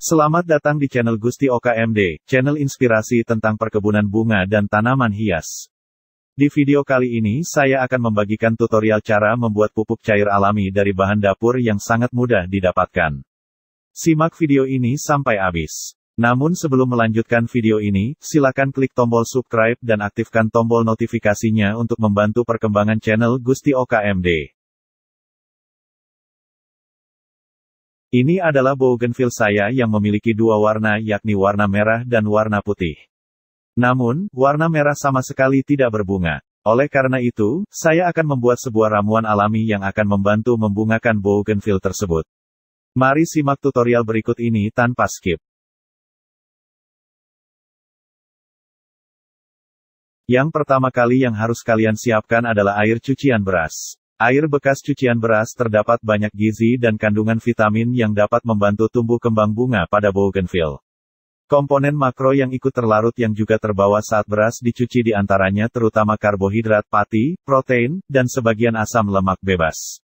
Selamat datang di channel Gusti OKMD, channel inspirasi tentang perkebunan bunga dan tanaman hias. Di video kali ini saya akan membagikan tutorial cara membuat pupuk cair alami dari bahan dapur yang sangat mudah didapatkan. Simak video ini sampai habis. Namun sebelum melanjutkan video ini, silakan klik tombol subscribe dan aktifkan tombol notifikasinya untuk membantu perkembangan channel Gusti OKMD. Ini adalah bougainville saya yang memiliki dua warna yakni warna merah dan warna putih. Namun, warna merah sama sekali tidak berbunga. Oleh karena itu, saya akan membuat sebuah ramuan alami yang akan membantu membungakan bougainville tersebut. Mari simak tutorial berikut ini tanpa skip. Yang pertama kali yang harus kalian siapkan adalah air cucian beras. Air bekas cucian beras terdapat banyak gizi dan kandungan vitamin yang dapat membantu tumbuh kembang bunga pada bougainville. Komponen makro yang ikut terlarut yang juga terbawa saat beras dicuci diantaranya terutama karbohidrat pati, protein, dan sebagian asam lemak bebas.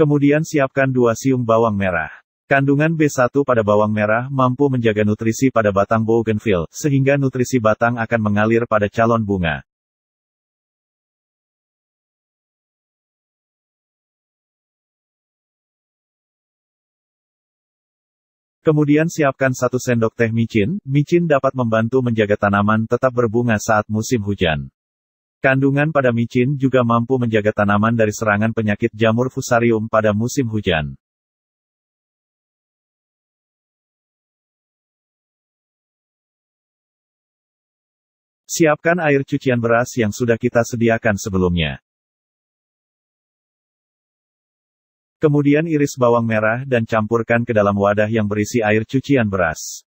Kemudian siapkan 2 siung bawang merah. Kandungan B1 pada bawang merah mampu menjaga nutrisi pada batang bougainville, sehingga nutrisi batang akan mengalir pada calon bunga. Kemudian siapkan satu sendok teh micin, micin dapat membantu menjaga tanaman tetap berbunga saat musim hujan. Kandungan pada micin juga mampu menjaga tanaman dari serangan penyakit jamur fusarium pada musim hujan. Siapkan air cucian beras yang sudah kita sediakan sebelumnya. Kemudian iris bawang merah dan campurkan ke dalam wadah yang berisi air cucian beras.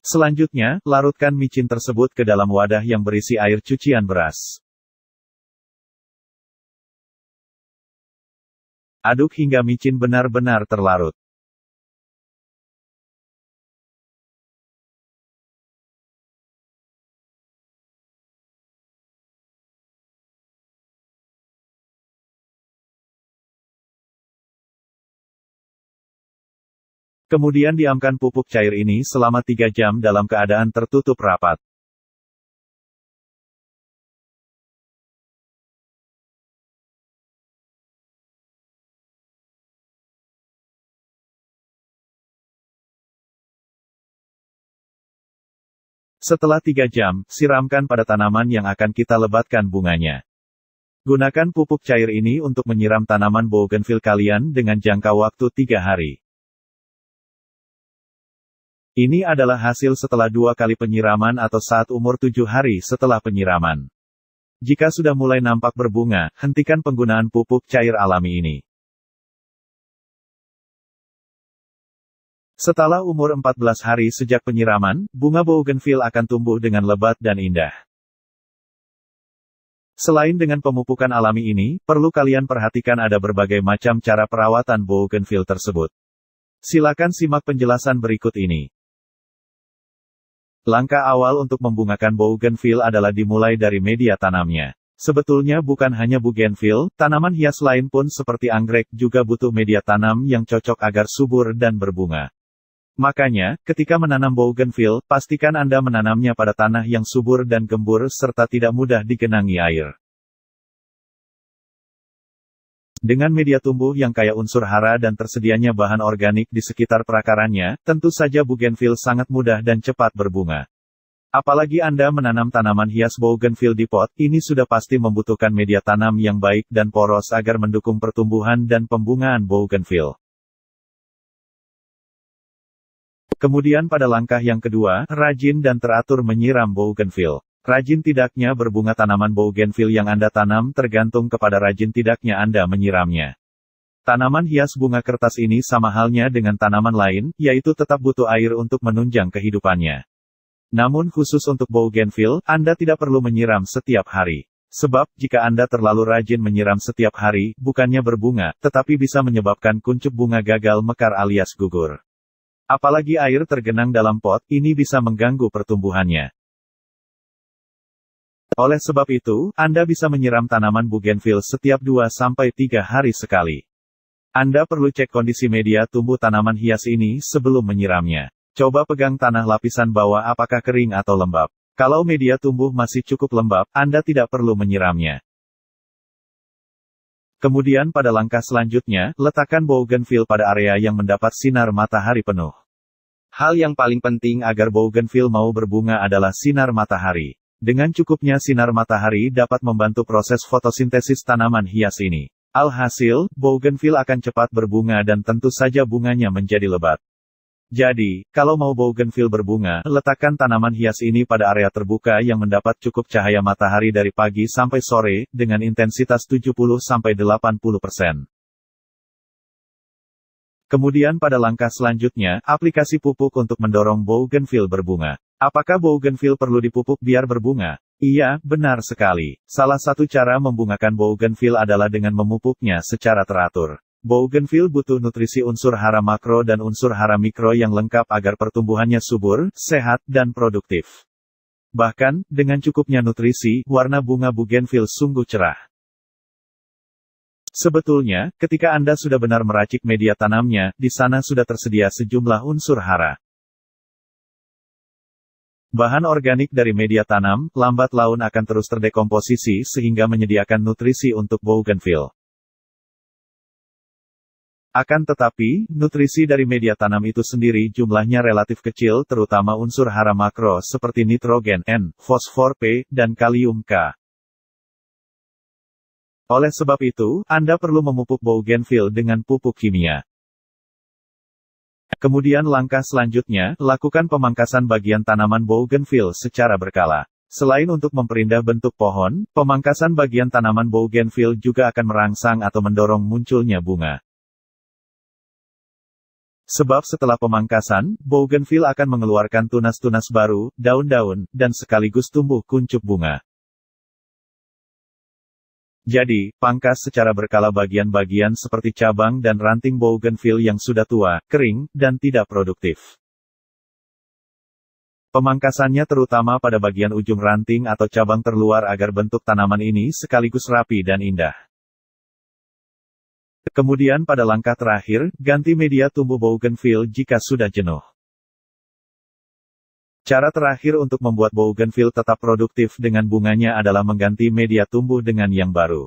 Selanjutnya, larutkan micin tersebut ke dalam wadah yang berisi air cucian beras. Aduk hingga micin benar-benar terlarut. Kemudian diamkan pupuk cair ini selama 3 jam dalam keadaan tertutup rapat. Setelah 3 jam, siramkan pada tanaman yang akan kita lebatkan bunganya. Gunakan pupuk cair ini untuk menyiram tanaman bougainville kalian dengan jangka waktu 3 hari. Ini adalah hasil setelah dua kali penyiraman atau saat umur tujuh hari setelah penyiraman. Jika sudah mulai nampak berbunga, hentikan penggunaan pupuk cair alami ini. Setelah umur 14 hari sejak penyiraman, bunga bougainville akan tumbuh dengan lebat dan indah. Selain dengan pemupukan alami ini, perlu kalian perhatikan ada berbagai macam cara perawatan bougainville tersebut. Silakan simak penjelasan berikut ini. Langkah awal untuk membungakan bougainville adalah dimulai dari media tanamnya. Sebetulnya bukan hanya bougainville, tanaman hias lain pun seperti anggrek juga butuh media tanam yang cocok agar subur dan berbunga. Makanya, ketika menanam bougainville, pastikan Anda menanamnya pada tanah yang subur dan gembur serta tidak mudah digenangi air. Dengan media tumbuh yang kaya unsur hara dan tersedianya bahan organik di sekitar perakarannya, tentu saja bougainville sangat mudah dan cepat berbunga. Apalagi Anda menanam tanaman hias bougainville di pot, ini sudah pasti membutuhkan media tanam yang baik dan poros agar mendukung pertumbuhan dan pembungaan bougainville. Kemudian pada langkah yang kedua, rajin dan teratur menyiram bougainville. Rajin tidaknya berbunga tanaman bougainville yang Anda tanam tergantung kepada rajin tidaknya Anda menyiramnya. Tanaman hias bunga kertas ini sama halnya dengan tanaman lain, yaitu tetap butuh air untuk menunjang kehidupannya. Namun khusus untuk bougainville, Anda tidak perlu menyiram setiap hari. Sebab, jika Anda terlalu rajin menyiram setiap hari, bukannya berbunga, tetapi bisa menyebabkan kuncup bunga gagal mekar alias gugur. Apalagi air tergenang dalam pot, ini bisa mengganggu pertumbuhannya. Oleh sebab itu, Anda bisa menyiram tanaman bougainville setiap 2-3 hari sekali. Anda perlu cek kondisi media tumbuh tanaman hias ini sebelum menyiramnya. Coba pegang tanah lapisan bawah apakah kering atau lembab. Kalau media tumbuh masih cukup lembab, Anda tidak perlu menyiramnya. Kemudian pada langkah selanjutnya, letakkan bougainville pada area yang mendapat sinar matahari penuh. Hal yang paling penting agar bougainville mau berbunga adalah sinar matahari. Dengan cukupnya sinar matahari dapat membantu proses fotosintesis tanaman hias ini. Alhasil, bougainville akan cepat berbunga dan tentu saja bunganya menjadi lebat. Jadi, kalau mau bougainville berbunga, letakkan tanaman hias ini pada area terbuka yang mendapat cukup cahaya matahari dari pagi sampai sore, dengan intensitas 70-80%. Kemudian pada langkah selanjutnya, aplikasi pupuk untuk mendorong bougainville berbunga. Apakah bougainville perlu dipupuk biar berbunga? Iya, benar sekali. Salah satu cara membungakan bougainville adalah dengan memupuknya secara teratur. Bougainville butuh nutrisi unsur hara makro dan unsur hara mikro yang lengkap agar pertumbuhannya subur, sehat, dan produktif. Bahkan, dengan cukupnya nutrisi, warna bunga bougainville sungguh cerah. Sebetulnya, ketika Anda sudah benar meracik media tanamnya, di sana sudah tersedia sejumlah unsur hara. Bahan organik dari media tanam, lambat laun akan terus terdekomposisi sehingga menyediakan nutrisi untuk bougainville. Akan tetapi, nutrisi dari media tanam itu sendiri jumlahnya relatif kecil terutama unsur hara makro seperti nitrogen N, fosfor P, dan kalium K. Oleh sebab itu, Anda perlu memupuk bougainville dengan pupuk kimia. Kemudian langkah selanjutnya, lakukan pemangkasan bagian tanaman bougainville secara berkala. Selain untuk memperindah bentuk pohon, pemangkasan bagian tanaman bougainville juga akan merangsang atau mendorong munculnya bunga. Sebab setelah pemangkasan, bougainville akan mengeluarkan tunas-tunas baru, daun-daun, dan sekaligus tumbuh kuncup bunga. Jadi, pangkas secara berkala bagian-bagian seperti cabang dan ranting bougainville yang sudah tua, kering, dan tidak produktif. Pemangkasannya terutama pada bagian ujung ranting atau cabang terluar agar bentuk tanaman ini sekaligus rapi dan indah. Kemudian pada langkah terakhir, ganti media tumbuh bougainville jika sudah jenuh. Cara terakhir untuk membuat bougainville tetap produktif dengan bunganya adalah mengganti media tumbuh dengan yang baru.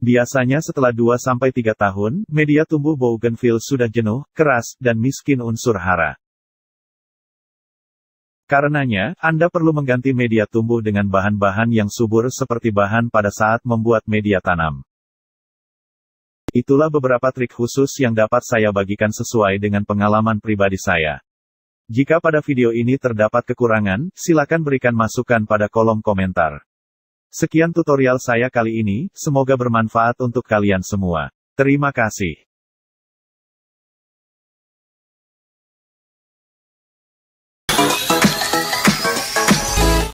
Biasanya setelah 2-3 tahun, media tumbuh bougainville sudah jenuh, keras, dan miskin unsur hara. Karenanya, Anda perlu mengganti media tumbuh dengan bahan-bahan yang subur seperti bahan pada saat membuat media tanam. Itulah beberapa trik khusus yang dapat saya bagikan sesuai dengan pengalaman pribadi saya. Jika pada video ini terdapat kekurangan, silakan berikan masukan pada kolom komentar. Sekian tutorial saya kali ini, semoga bermanfaat untuk kalian semua. Terima kasih.